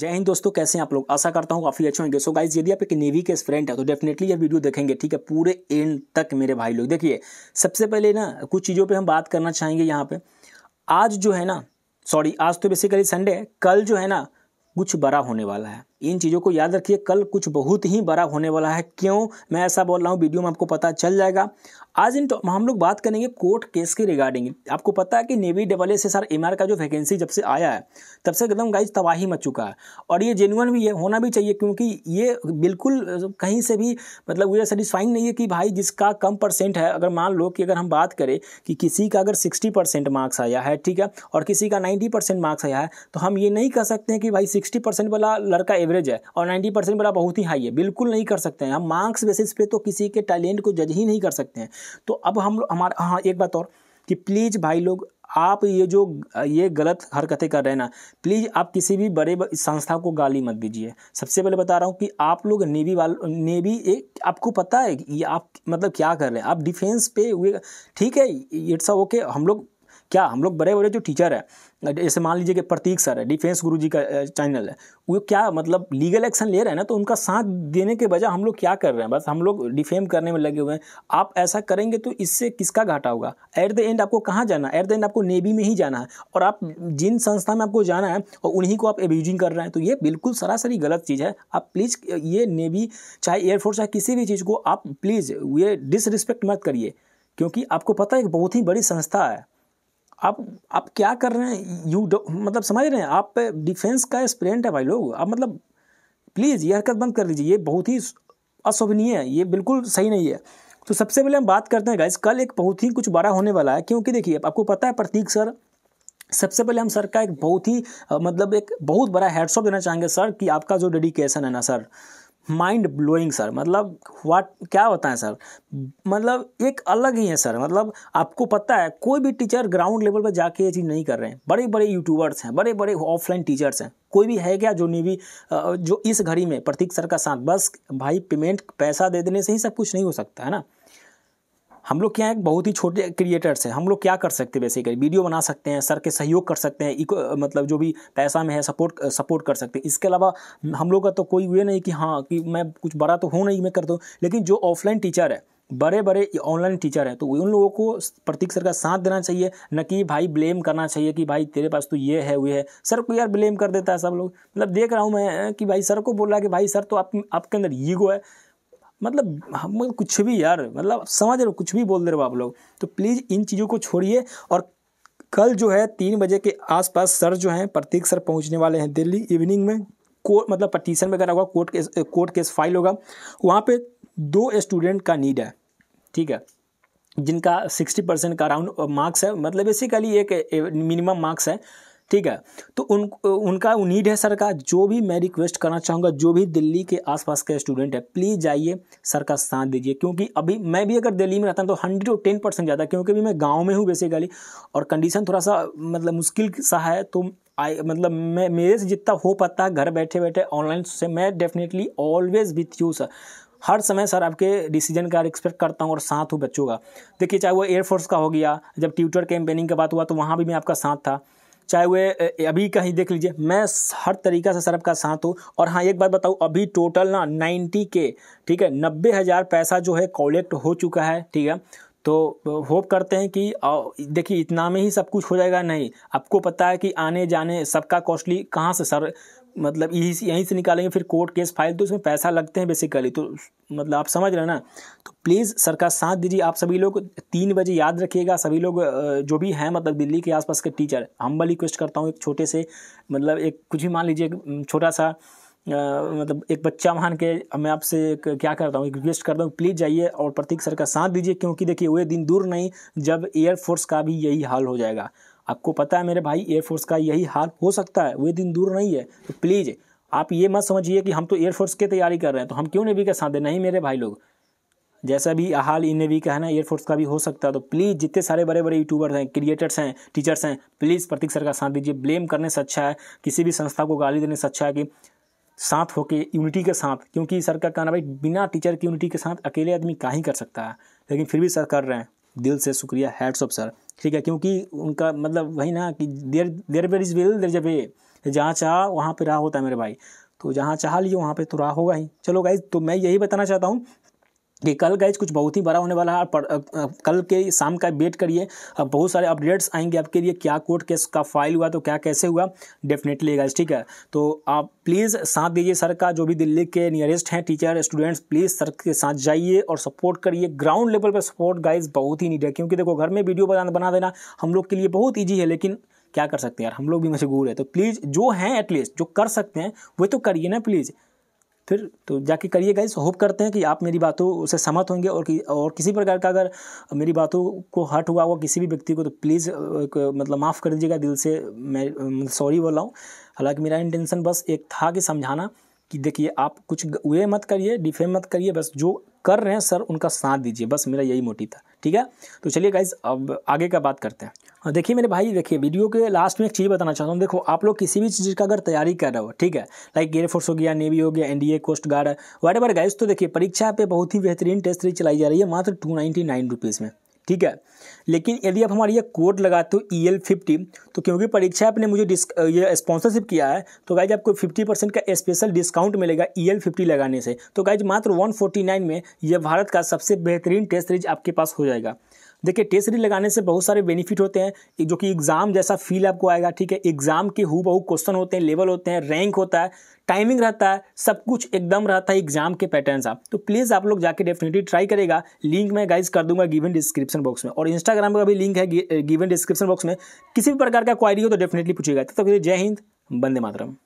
जय हिंद दोस्तों कैसे हैं आप लोग आशा करता हूँ काफ़ी अच्छे होंगे सो गाइज यदि आप एक नेवी के फ्रेंड है तो डेफिनेटली ये वीडियो देखेंगे ठीक है पूरे एंड तक मेरे भाई लोग देखिए सबसे पहले ना कुछ चीज़ों पे हम बात करना चाहेंगे यहाँ पे आज जो है ना सॉरी आज तो बेसिकली संडे कल जो है ना कुछ बड़ा होने वाला है इन चीज़ों को याद रखिए कल कुछ बहुत ही बड़ा होने वाला है क्यों मैं ऐसा बोल रहा हूँ वीडियो में आपको पता चल जाएगा आज इन हम लोग बात करेंगे कोर्ट केस के रिगार्डिंग आपको पता है कि navy double S S R M R का जो वैकेंसी जब से आया है तब से एकदम गाइज तबाही मच चुका है और ये जेनुअन भी ये होना भी चाहिए क्योंकि ये बिल्कुल कहीं से भी मतलब वे सेटिस्फाइंग नहीं है कि भाई जिसका कम परसेंट है अगर मान लो कि अगर हम बात करें कि किसी का अगर सिक्सटी परसेंट मार्क्स आया है ठीक है और किसी का नाइन्टी परसेंट मार्क्स आया है तो हम ये नहीं कह सकते हैं कि भाई सिक्सटी परसेंट वाला लड़का एवरेज है और नाइन्टी परसेंट वाला बहुत ही हाई है बिल्कुल नहीं कर सकते हैं हम मार्क्स बेसिस पे तो किसी के टैलेंट को जज ही नहीं कर सकते हैं तो अब हम हमारा हाँ एक बात और कि प्लीज़ भाई लोग आप ये जो ये गलत हरकतें कर रहे हैं ना प्लीज़ आप किसी भी बड़े संस्था को गाली मत दीजिए सबसे पहले बता रहा हूँ कि आप लोग नेवी वाल नेवी एक आपको पता है कि आप मतलब क्या कर रहे हैं आप डिफेंस पे हुए ठीक है इट्स ओके हम लोग क्या हम लोग बड़े बड़े जो टीचर हैं जैसे मान लीजिए कि प्रतीक सर है डिफेंस गुरु जी का चैनल है वो क्या मतलब लीगल एक्शन ले रहे हैं ना तो उनका साथ देने के बजाय हम लोग क्या कर रहे हैं बस हम लोग डिफेम करने में लगे हुए हैं आप ऐसा करेंगे तो इससे किसका घाटा होगा एट द एंड आपको कहाँ जाना है एट द एंड आपको नेवी में ही जाना है और आप जिन संस्था में आपको जाना है और उन्हीं को आप एब्यूजिंग कर रहे हैं तो ये बिल्कुल सरासरी गलत चीज़ है आप प्लीज़ ये नेवी चाहे एयरफोर्स चाहे किसी भी चीज़ को आप प्लीज़ ये डिसरिस्पेक्ट मत करिए क्योंकि आपको पता है एक बहुत ही बड़ी संस्था है आप आप क्या कर रहे हैं यू मतलब समझ रहे हैं आप डिफेंस का स्प्रेंट है भाई लोग आप मतलब प्लीज़ ये हरकत बंद कर लीजिए ये बहुत ही अशोभनीय है ये बिल्कुल सही नहीं है तो सबसे पहले हम बात करते हैं गाइस कल एक बहुत ही कुछ बड़ा होने वाला है क्योंकि देखिए आपको पता है प्रतीक सर सबसे पहले हम सर का एक बहुत ही मतलब एक बहुत बड़ा हेडसॉप देना चाहेंगे सर कि आपका जो डेडिकेशन है ना सर माइंड ब्लोइंग सर मतलब व्हाट क्या होता है सर मतलब एक अलग ही है सर मतलब आपको पता है कोई भी टीचर ग्राउंड लेवल पर जाके ये चीज़ नहीं कर रहे हैं बड़े बड़े यूट्यूबर्स हैं बड़े बड़े ऑफलाइन टीचर्स हैं कोई भी है क्या जो नहीं भी जो इस घड़ी में प्रतीक सर का साथ बस भाई पेमेंट पैसा दे देने से ही सब कुछ नहीं हो सकता है ना हम लोग क्या है बहुत ही छोटे क्रिएटर्स हैं हम लोग क्या कर सकते हैं बेसिकली वीडियो बना सकते हैं सर के सहयोग कर सकते हैं इको मतलब जो भी पैसा में है सपोर्ट सपोर्ट कर सकते हैं इसके अलावा हम लोग का तो कोई वे नहीं कि हाँ कि मैं कुछ बड़ा तो हूँ नहीं मैं करता हूँ लेकिन जो ऑफलाइन टीचर है बड़े बड़े ऑनलाइन टीचर हैं तो उन लोगों को प्रतीक सर का साथ देना चाहिए न कि भाई ब्लेम करना चाहिए कि भाई तेरे पास तो ये है वे है सर को यार ब्लेम कर देता है सब लोग मतलब देख रहा हूँ मैं कि भाई सर को बोला कि भाई सर तो आप आपके अंदर ईगो है मतलब हम कुछ भी यार मतलब समझ रहे हो कुछ भी बोल दे रहे हो आप लोग तो प्लीज़ इन चीज़ों को छोड़िए और कल जो है तीन बजे के आसपास सर जो हैं प्रतीक सर पहुंचने वाले हैं दिल्ली इवनिंग में कोर्ट मतलब पटिशन वगैरह होगा court case court case file होगा वहाँ पे दो स्टूडेंट का नीड है ठीक है जिनका सिक्सटी परसेंट का अराउंड मार्क्स है मतलब बेसिकली एक मिनिमम मार्क्स है ठीक है तो उन उनका नीड है सर का जो भी मैं रिक्वेस्ट करना चाहूँगा जो भी दिल्ली के आसपास के स्टूडेंट है प्लीज़ जाइए सर का साथ दीजिए क्योंकि अभी मैं भी अगर दिल्ली में रहता हूँ तो हंड्रेड और टेन परसेंट ज़्यादा क्योंकि अभी मैं गाँव में हूँ बेसिकली और कंडीशन थोड़ा सा मतलब मुश्किल सा है तो आई मतलब मैं मेरे से जितना हो पाता है घर बैठे बैठे ऑनलाइन से मैं definitely always with you sir हर समय सर आपके डिसीजन का एक्सपेक्ट करता हूँ और साथ हूँ बच्चों का देखिए चाहे वो एयरफोर्स का हो गया जब ट्यूटर कैंपेनिंग का बात हुआ तो वहाँ भी मैं आपका साथ था चाहे वे अभी कहीं देख लीजिए मैं हर तरीका से सरब का साथ हूँ और हाँ एक बात बताऊँ अभी टोटल ना नाइन्टी के ठीक है नब्बे हज़ार पैसा जो है कलेक्ट हो चुका है ठीक है तो होप करते हैं कि देखिए इतना में ही सब कुछ हो जाएगा नहीं आपको पता है कि आने जाने सबका कॉस्टली कहाँ से सर मतलब यहीं से यहीं से निकालेंगे फिर कोर्ट केस फाइल तो उसमें पैसा लगते हैं बेसिकली तो मतलब आप समझ रहे हैं ना तो प्लीज़ सर का साथ दीजिए आप सभी लोग तीन बजे याद रखिएगा सभी लोग जो भी हैं मतलब दिल्ली के आसपास के टीचर हम बल रिक्वेस्ट करता हूँ एक छोटे से मतलब एक कुछ भी मान लीजिए छोटा सा आ, मतलब एक बच्चा मान के मैं आपसे क्या करता हूँ एक रिक्वेस्ट करता हूँ प्लीज़ जाइए और प्रतीक सर का साथ दीजिए क्योंकि देखिए वे दिन दूर नहीं जब एयरफोर्स का भी यही हाल हो जाएगा आपको पता है मेरे भाई एयरफोर्स का यही हाल हो सकता है वे दिन दूर नहीं है तो प्लीज़ आप ये मत समझिए कि हम तो एयरफोर्स की तैयारी कर रहे हैं तो हम क्यों नेवी का साथ दे नहीं मेरे भाई लोग जैसा भी हाल इन नेवी का है ना एयरफोर्स का भी हो सकता है तो प्लीज़ जितने सारे बड़े बड़े यूट्यूबर्स हैं क्रिएटर्स हैं टीचर्स हैं प्लीज़ प्रतीक सर का साथ दीजिए ब्लेम करने से अच्छा है किसी भी संस्था को गाली देने से अच्छा है कि साथ होके यूनिटी के साथ क्योंकि सर का कहना भाई बिना टीचर की यूनिटी के साथ अकेले आदमी का ही कर सकता है लेकिन फिर भी सर कर रहे हैं दिल से शुक्रिया हैड्स ऑफ सर ठीक है क्योंकि उनका मतलब वही ना कि there there where is will there जब ए जहाँ चाह वहाँ पर राह होता है मेरे भाई तो जहाँ चाह लिए वहाँ पे तो राह होगा ही चलो गाइज तो मैं यही बताना चाहता हूँ कि कल गैज कुछ बहुत ही बड़ा होने वाला है पर, कल के शाम का वेट करिए अब बहुत सारे अपडेट्स आएंगे आपके लिए क्या कोर्ट केस का फाइल हुआ तो क्या कैसे हुआ डेफिनेटली गाइज ठीक है तो आप प्लीज़ साथ दीजिए सर का जो भी दिल्ली के नियरेस्ट हैं टीचर स्टूडेंट्स प्लीज़ सर के साथ जाइए और सपोर्ट करिए ग्राउंड लेवल पर सपोर्ट गाइज बहुत ही नीड है क्योंकि देखो घर में वीडियो बना बना देना हम लोग के लिए बहुत ईजी है लेकिन क्या कर सकते हैं यार हम लोग भी मशहूर है तो प्लीज़ जो हैं एटलीस्ट जो कर सकते हैं वे तो करिए ना प्लीज़ फिर तो जाके करिए गाइस होप करते हैं कि आप मेरी बातों से सहमत होंगे और कि, और किसी प्रकार का अगर मेरी बातों को हर्ट हुआ होगा किसी भी व्यक्ति को तो प्लीज़ मतलब माफ़ कर दीजिएगा दिल से मैं सॉरी रहा हूँ हालांकि मेरा इंटेंशन बस एक था कि समझाना कि देखिए आप कुछ वे मत करिए डिफेम मत करिए बस जो कर रहे हैं सर उनका साथ दीजिए बस मेरा यही मोटिव था ठीक है तो चलिए गाइज अब आगे का बात करते हैं हाँ, देखिए मेरे भाई देखिए वीडियो के लास्ट में एक चीज़ बताना चाहता हूँ देखो आप लोग किसी भी चीज़ का अगर तैयारी कर रहे हो ठीक है लाइक एयरफोर्स हो गया नेवी हो गया NDA coast guard whatever guys तो देखिए परीक्षा पे बहुत ही बेहतरीन टेस्ट सीरीज चलाई जा रही है मात्र टू नाइन्टी नाइन रुपीज़ में ठीक है लेकिन यदि आप हमारे ये कोड लगाते हो ई एल फिफ्टी तो क्योंकि परीक्षा आपने मुझे डिस्क ये स्पॉन्सरशिप किया है तो गाइज आपको फिफ्टी परसेंट का स्पेशल डिस्काउंट मिलेगा ई एल फिफ्टी लगाने से तो गाइज मात्र वन फोर्टी नाइन में यह भारत का सबसे बेहतरीन टेस्ट सीरीज आपके पास हो जाएगा देखिए टेस्ट सीरीज लगाने से बहुत सारे बेनिफिट होते हैं जो कि एग्ज़ाम जैसा फील आपको आएगा ठीक है एग्ज़ाम के हु बहु क्वेश्चन होते हैं लेवल होते हैं रैंक होता है टाइमिंग रहता है सब कुछ एकदम रहता है एग्जाम के पैटर्न आप तो प्लीज़ आप लोग जाके डेफिनेटली ट्राई करेगा लिंक मैं गाइज कर दूंगा गिवन डिस्क्रिप्शन बॉक्स में और इंस्टाग्राम का भी लिंक है गिवन डिस्क्रिप्शन बॉक्स में किसी भी प्रकार का क्वारी हो तो डेफिनेटली पूछेगा तो जय हिंद बंदे मातरम